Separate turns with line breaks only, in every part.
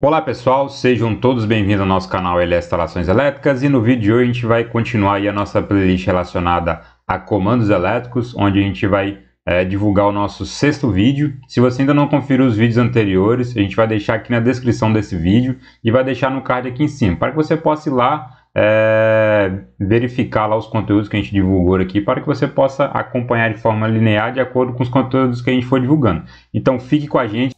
Olá pessoal, sejam todos bem-vindos ao nosso canal LS é Instalações Elétricas e no vídeo de hoje a gente vai continuar aí a nossa playlist relacionada a comandos elétricos, onde a gente vai é, divulgar o nosso sexto vídeo. Se você ainda não conferiu os vídeos anteriores, a gente vai deixar aqui na descrição desse vídeo e vai deixar no card aqui em cima, para que você possa ir lá é, verificar lá os conteúdos que a gente divulgou aqui, para que você possa acompanhar de forma linear de acordo com os conteúdos que a gente for divulgando. Então fique com a gente.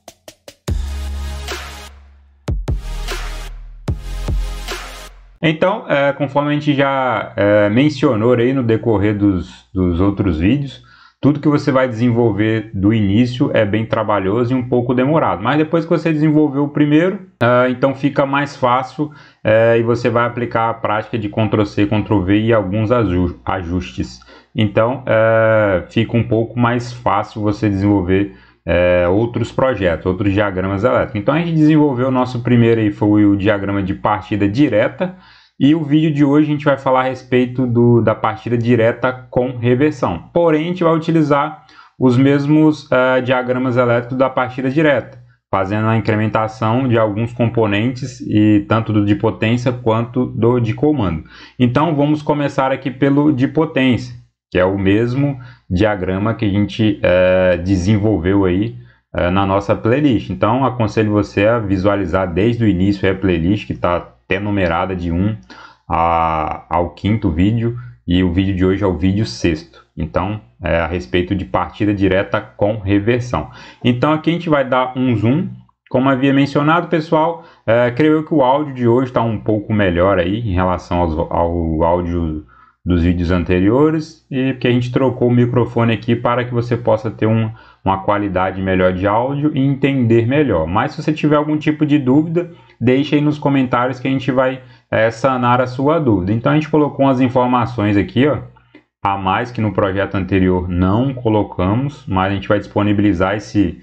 Então, é, conforme a gente já é, mencionou aí no decorrer dos, dos outros vídeos, tudo que você vai desenvolver do início é bem trabalhoso e um pouco demorado. Mas depois que você desenvolveu o primeiro, uh, então fica mais fácil uh, e você vai aplicar a prática de Ctrl+C, Ctrl+V e alguns ajustes. Então, uh, fica um pouco mais fácil você desenvolver é, outros projetos, outros diagramas elétricos. Então a gente desenvolveu o nosso primeiro aí foi o diagrama de partida direta e o vídeo de hoje a gente vai falar a respeito do, da partida direta com reversão. Porém a gente vai utilizar os mesmos uh, diagramas elétricos da partida direta, fazendo a incrementação de alguns componentes e tanto do de potência quanto do de comando. Então vamos começar aqui pelo de potência, que é o mesmo diagrama que a gente é, desenvolveu aí é, na nossa playlist. Então, aconselho você a visualizar desde o início a playlist, que está até numerada de 1 a, ao quinto vídeo, e o vídeo de hoje é o vídeo sexto. Então, é a respeito de partida direta com reversão. Então, aqui a gente vai dar um zoom. Como havia mencionado, pessoal, é, creio que o áudio de hoje está um pouco melhor aí em relação aos, ao áudio dos vídeos anteriores e porque a gente trocou o microfone aqui para que você possa ter um, uma qualidade melhor de áudio e entender melhor. Mas se você tiver algum tipo de dúvida, deixe aí nos comentários que a gente vai é, sanar a sua dúvida. Então a gente colocou umas informações aqui, ó, a mais que no projeto anterior não colocamos, mas a gente vai disponibilizar esse,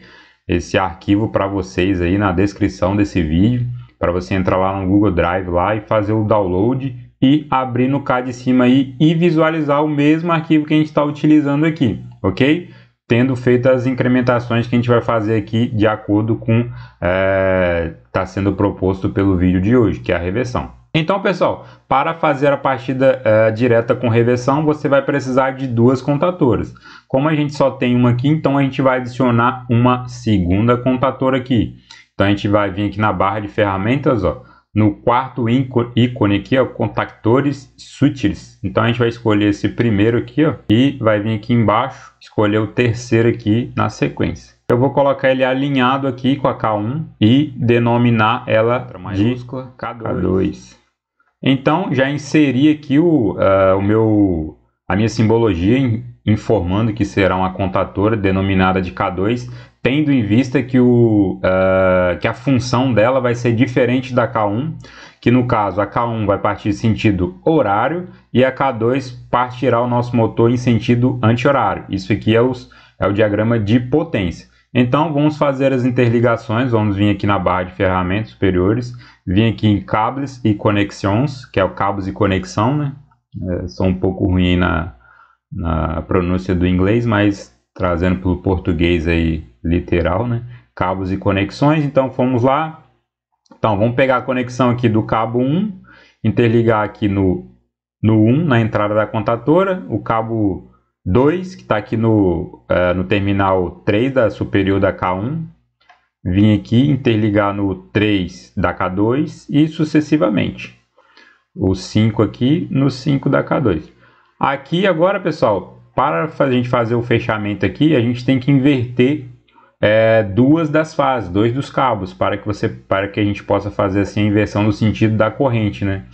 esse arquivo para vocês aí na descrição desse vídeo, para você entrar lá no Google Drive lá e fazer o download e abrir no CAD de cima aí e visualizar o mesmo arquivo que a gente está utilizando aqui, ok? Tendo feito as incrementações que a gente vai fazer aqui de acordo com é, tá sendo proposto pelo vídeo de hoje, que é a reversão. Então, pessoal, para fazer a partida é, direta com reversão, você vai precisar de duas contatoras. Como a gente só tem uma aqui, então a gente vai adicionar uma segunda contatora aqui. Então, a gente vai vir aqui na barra de ferramentas, ó, no quarto ícone aqui, ó, contactores sutiles. Então a gente vai escolher esse primeiro aqui, ó, e vai vir aqui embaixo, escolher o terceiro aqui na sequência. Eu vou colocar ele alinhado aqui com a K1 e denominar ela de K2. K2. Então já inseri aqui o, uh, o meu, a minha simbologia informando que será uma contatora denominada de K2 tendo em vista que, o, uh, que a função dela vai ser diferente da K1, que no caso a K1 vai partir em sentido horário e a K2 partirá o nosso motor em sentido anti-horário. Isso aqui é, os, é o diagrama de potência. Então vamos fazer as interligações, vamos vir aqui na barra de ferramentas superiores, vir aqui em cables e conexões, que é o cabos e conexão, né? É, sou um pouco ruim na, na pronúncia do inglês, mas trazendo para o português aí literal, né? Cabos e conexões. Então fomos lá. Então vamos pegar a conexão aqui do cabo 1, interligar aqui no, no 1, na entrada da contatora, o cabo 2, que está aqui no, uh, no terminal 3 da superior da K1, vim aqui interligar no 3 da K2 e sucessivamente. O 5 aqui no 5 da K2. Aqui agora, pessoal, para a gente fazer o fechamento aqui, a gente tem que inverter é, duas das fases, dois dos cabos, para que você, para que a gente possa fazer assim a inversão no sentido da corrente, né?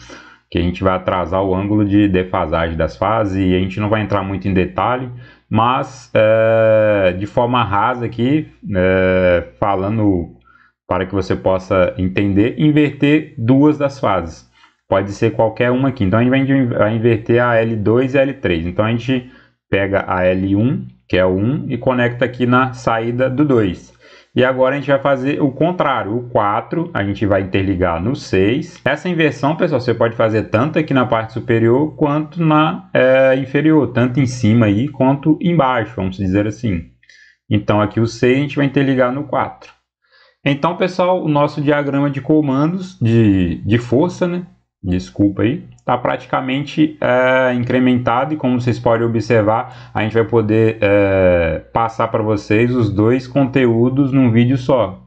Que a gente vai atrasar o ângulo de defasagem das fases e a gente não vai entrar muito em detalhe, mas é, de forma rasa aqui, é, falando para que você possa entender, inverter duas das fases. Pode ser qualquer uma aqui. Então a gente vai inverter a L2 e a L3. Então a gente pega a L1 que é o 1, e conecta aqui na saída do 2. E agora a gente vai fazer o contrário, o 4, a gente vai interligar no 6. Essa inversão, pessoal, você pode fazer tanto aqui na parte superior quanto na é, inferior, tanto em cima aí quanto embaixo, vamos dizer assim. Então aqui o 6 a gente vai interligar no 4. Então, pessoal, o nosso diagrama de comandos de, de força, né? Desculpa aí, está praticamente é, incrementado e como vocês podem observar, a gente vai poder é, passar para vocês os dois conteúdos num vídeo só.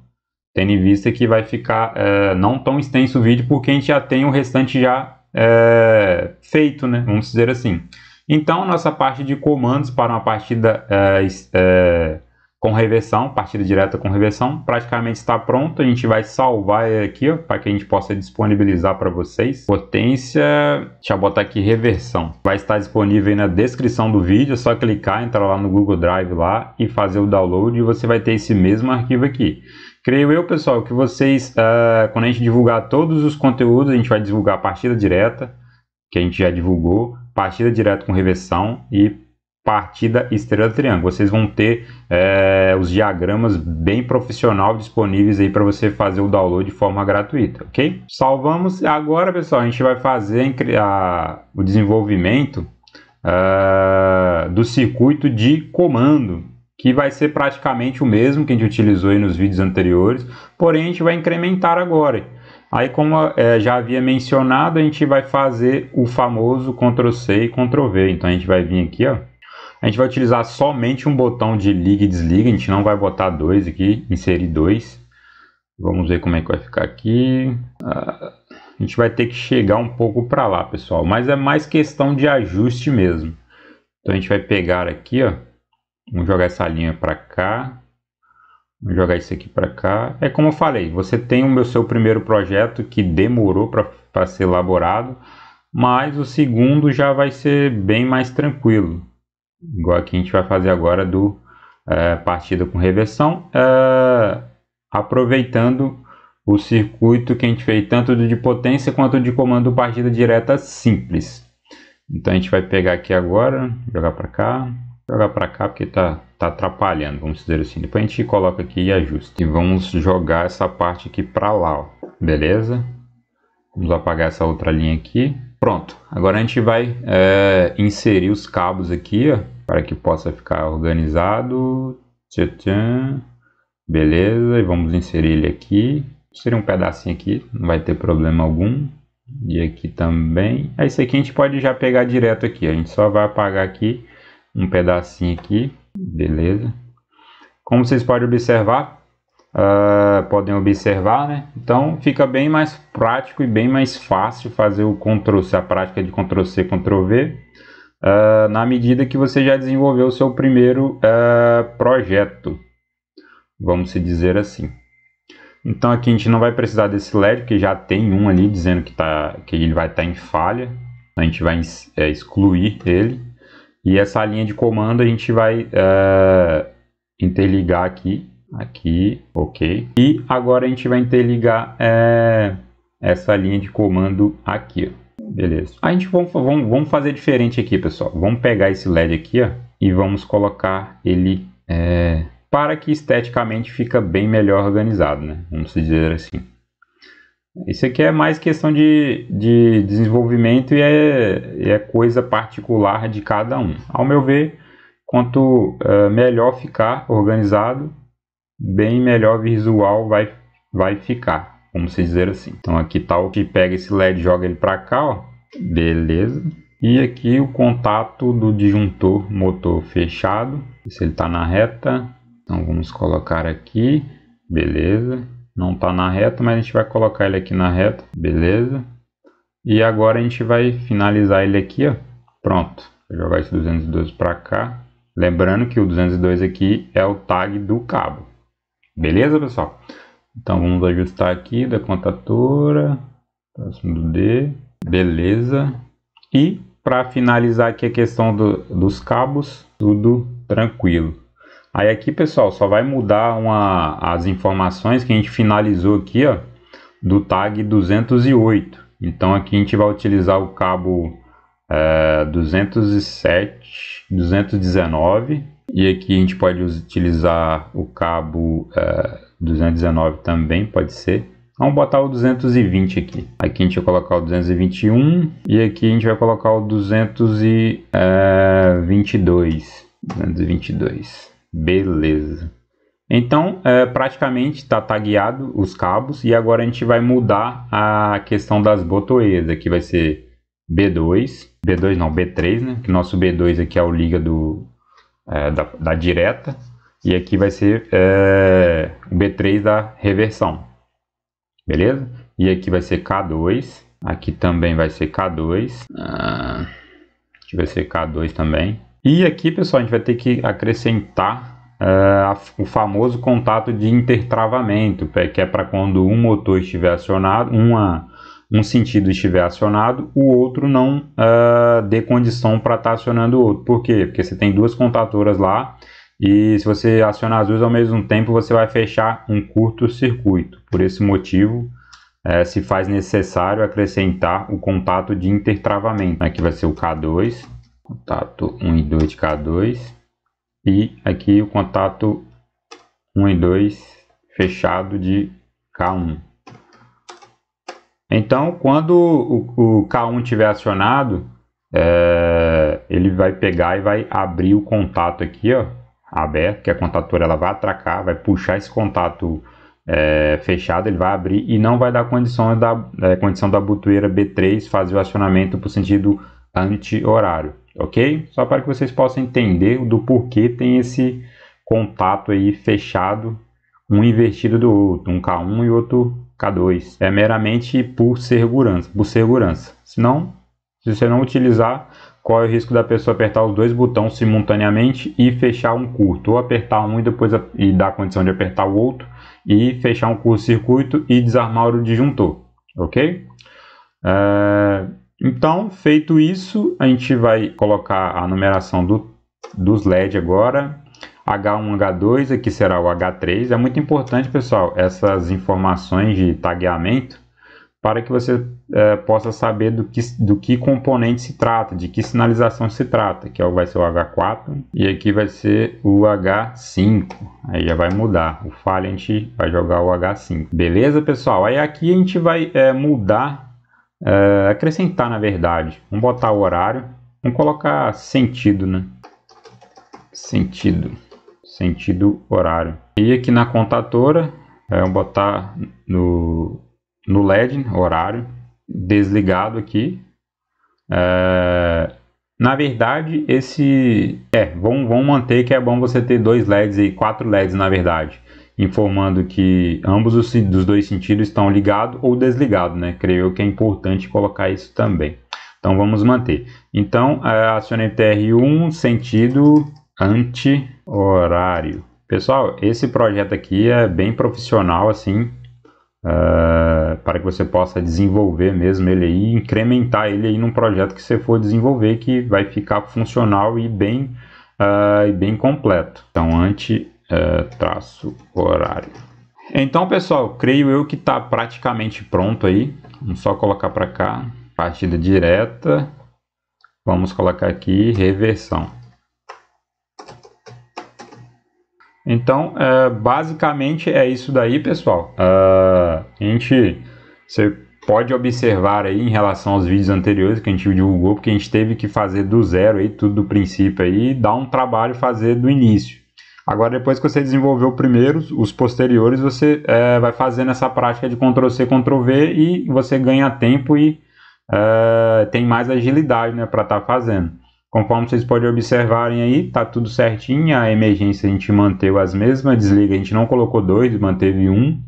Tendo em vista que vai ficar é, não tão extenso o vídeo porque a gente já tem o restante já feito, né? vamos dizer assim. Então, nossa parte de comandos para uma partida com reversão, partida direta com reversão, praticamente está pronto. A gente vai salvar aqui para que a gente possa disponibilizar para vocês. Potência, deixa eu botar aqui reversão. Vai estar disponível na descrição do vídeo, é só clicar, entrar lá no Google Drive lá e fazer o download e você vai ter esse mesmo arquivo aqui. Creio eu, pessoal, que vocês, uh, quando a gente divulgar todos os conteúdos, a gente vai divulgar a partida direta, que a gente já divulgou, partida direta com reversão e partida estrela triângulo. Vocês vão ter é, os diagramas bem profissional disponíveis aí para você fazer o download de forma gratuita, ok? Salvamos. Agora, pessoal, a gente vai fazer a, o desenvolvimento é, do circuito de comando, que vai ser praticamente o mesmo que a gente utilizou aí nos vídeos anteriores, porém a gente vai incrementar agora. Aí, como é, já havia mencionado, a gente vai fazer o famoso Ctrl+C e Ctrl+V. Então, a gente vai vir aqui, ó, a gente vai utilizar somente um botão de liga e desliga, a gente não vai botar dois aqui, inserir dois. Vamos ver como é que vai ficar aqui. Ah, a gente vai ter que chegar um pouco para lá, pessoal, mas é mais questão de ajuste mesmo. Então a gente vai pegar aqui, ó, vamos jogar essa linha para cá, vamos jogar isso aqui para cá. É como eu falei, você tem o meu, seu primeiro projeto que demorou para ser elaborado, mas o segundo já vai ser bem mais tranquilo igual aqui a gente vai fazer agora do é, partida com reversão, é, aproveitando o circuito que a gente fez tanto do de potência quanto de comando partida direta simples. Então a gente vai pegar aqui agora, jogar para cá, jogar para cá porque tá, tá atrapalhando, vamos dizer assim. Depois a gente coloca aqui e ajusta. E vamos jogar essa parte aqui para lá, ó. beleza? Vamos apagar essa outra linha aqui. Pronto, agora a gente vai é, inserir os cabos aqui, ó para que possa ficar organizado. Tchan, Beleza, e vamos inserir ele aqui. Seria um pedacinho aqui, não vai ter problema algum. E aqui também. É isso aqui a gente pode já pegar direto aqui. A gente só vai apagar aqui um pedacinho aqui. Beleza. Como vocês podem observar, uh, podem observar, né? Então fica bem mais prático e bem mais fácil fazer o Ctrl-C, a prática de Ctrl-C, Ctrl-V ah, na medida que você já desenvolveu o seu primeiro uh, projeto, vamos se dizer assim. Então aqui a gente não vai precisar desse LED, porque já tem um ali dizendo que, tá, que ele vai estar tá em falha. A gente vai é, excluir ele. E essa linha de comando a gente vai uh, interligar aqui. Aqui, ok. E agora a gente vai interligar eh, essa linha de comando aqui. Ó. Beleza. A gente vamos, vamos, vamos fazer diferente aqui, pessoal. Vamos pegar esse LED aqui, ó, e vamos colocar ele é, para que esteticamente fica bem melhor organizado, né? Vamos dizer assim. Isso aqui é mais questão de, de desenvolvimento e é, é coisa particular de cada um. Ao meu ver, quanto é, melhor ficar organizado, bem melhor visual vai, vai ficar. Vamos dizer assim. Então aqui tá o que pega esse LED, joga ele para cá, ó. Beleza. E aqui o contato do disjuntor motor fechado, se ele está na reta. Então vamos colocar aqui, beleza. Não está na reta, mas a gente vai colocar ele aqui na reta, beleza. E agora a gente vai finalizar ele aqui, ó. Pronto. Vou jogar esse 212 para cá. Lembrando que o 202 aqui é o tag do cabo. Beleza, pessoal? Então vamos ajustar aqui da contatura, próximo do D, beleza. E para finalizar aqui a questão do, dos cabos, tudo tranquilo. Aí aqui pessoal, só vai mudar uma, as informações que a gente finalizou aqui ó, do tag 208. Então aqui a gente vai utilizar o cabo é, 207, 219 e aqui a gente pode utilizar o cabo é, uh, 219 também, pode ser. Vamos botar o 220 aqui. Aqui a gente vai colocar o 221 e aqui a gente vai colocar o 222. 222. É, Beleza. Então, é, praticamente está tagueado tá os cabos e agora a gente vai mudar a questão das botoeiras. Aqui vai ser B2, B2 não, B3, né? Que nosso B2 aqui é o liga do, é, da, da, direta e aqui vai ser é, B3 da reversão, beleza? E aqui vai ser K2, aqui também vai ser K2, ah, aqui vai ser K2 também. E aqui, pessoal, a gente vai ter que acrescentar é, o famoso contato de intertravamento, que é para quando um motor estiver acionado, uma, um sentido estiver acionado, o outro não uh, dê condição para estar tá acionando o outro. Por quê? Porque você tem duas contatoras lá e se você acionar as duas ao mesmo tempo, você vai fechar um curto-circuito. Por esse motivo, uh, se faz necessário acrescentar o contato de intertravamento. Aqui né, vai ser o K2, contato 1 e 2 de K2 e aqui o contato 1 e 2 fechado de K1. Então, quando o, o K1 tiver acionado, é, ele vai pegar e vai abrir o contato aqui, ó, aberto, que a contatura ela vai atracar, vai puxar esse contato é, fechado, ele vai abrir e não vai dar condição da, é, condição da butueira B3 fazer o acionamento para o sentido anti-horário, ok? Só para que vocês possam entender do porquê tem esse contato aí fechado, um invertido do outro, um K1 e outro K2. É meramente por segurança, por segurança. Senão, se você não utilizar, qual é o risco da pessoa apertar os dois botões simultaneamente e fechar um curto, ou apertar um e depois e dar a condição de apertar o outro e fechar um curto-circuito e desarmar o disjuntor, ok? É, então, feito isso, a gente vai colocar a numeração do, dos LED agora, H1, H2, aqui será o H3. É muito importante, pessoal, essas informações de tagueamento para que você é, possa saber do que, do que componente se trata, de que sinalização se trata, que é vai ser o H4 e aqui vai ser o H5. Aí já vai mudar. O falha a gente vai jogar o H5. Beleza, pessoal? Aí aqui a gente vai é, mudar, é, acrescentar, na verdade. Vamos botar o horário. Vamos colocar sentido, né? Sentido sentido horário. E aqui na contadora, vamos é, botar no, no LED, horário, desligado aqui. É, na verdade, esse... É, vamos, vamos manter que é bom você ter dois LEDs e quatro LEDs na verdade. Informando que ambos os dos dois sentidos estão ligados ou desligados, né? Creio que é importante colocar isso também. Então vamos manter. Então, é, acionei acione TR1, sentido anti-horário. Pessoal, esse projeto aqui é bem profissional, assim, uh, para que você possa desenvolver mesmo ele aí, incrementar ele aí num projeto que você for desenvolver que vai ficar funcional e bem, uh, e bem completo. Então, anti-horário. Eh, uh, então, pessoal, creio eu que está praticamente pronto aí. Vamos só colocar para cá, partida direta. Vamos colocar aqui reversão. Então, é, basicamente é isso daí, pessoal. Uh, a gente, você pode observar aí em relação aos vídeos anteriores que a gente divulgou, porque a gente teve que fazer do zero aí, tudo do princípio aí, e dá um trabalho fazer do início. Agora, depois que você desenvolveu o os posteriores você é, vai fazendo essa prática de Ctrl+C, Ctrl+V e você ganha tempo e é, tem mais agilidade né, para estar tá fazendo. Conforme vocês podem observarem aí, tá tudo certinho. A emergência a gente manteve as mesmas. Desliga a gente não colocou dois, manteve um.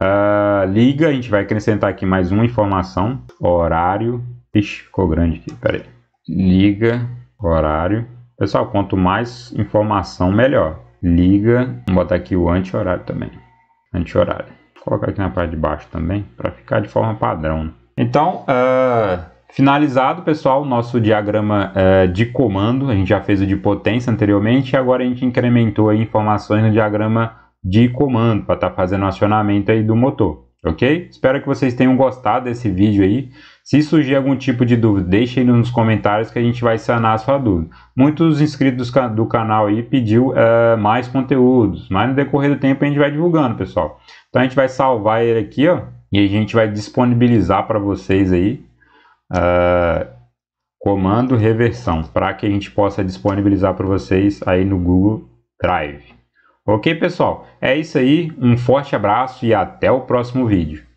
Uh, liga, a gente vai acrescentar aqui mais uma informação. Horário. Ixi, ficou grande aqui, peraí. Liga, horário. Pessoal, quanto mais informação, melhor. Liga, vamos botar aqui o anti-horário também. Anti-horário. Vou colocar aqui na parte de baixo também, para ficar de forma padrão. Então, uh, Finalizado, pessoal, nosso diagrama eh, de comando, a gente já fez o de potência anteriormente, e agora a gente incrementou informações no diagrama de comando para estar tá fazendo o acionamento aí do motor, ok? Espero que vocês tenham gostado desse vídeo aí. Se surgir algum tipo de dúvida, aí nos comentários que a gente vai sanar a sua dúvida. Muitos inscritos do canal aí pediu eh, mais conteúdos, mas no decorrer do tempo a gente vai divulgando, pessoal. Então a gente vai salvar ele aqui, ó, e a gente vai disponibilizar para vocês aí uh, comando reversão, para que a gente possa disponibilizar para vocês aí no Google Drive. Ok, pessoal? É isso aí, um forte abraço e até o próximo vídeo.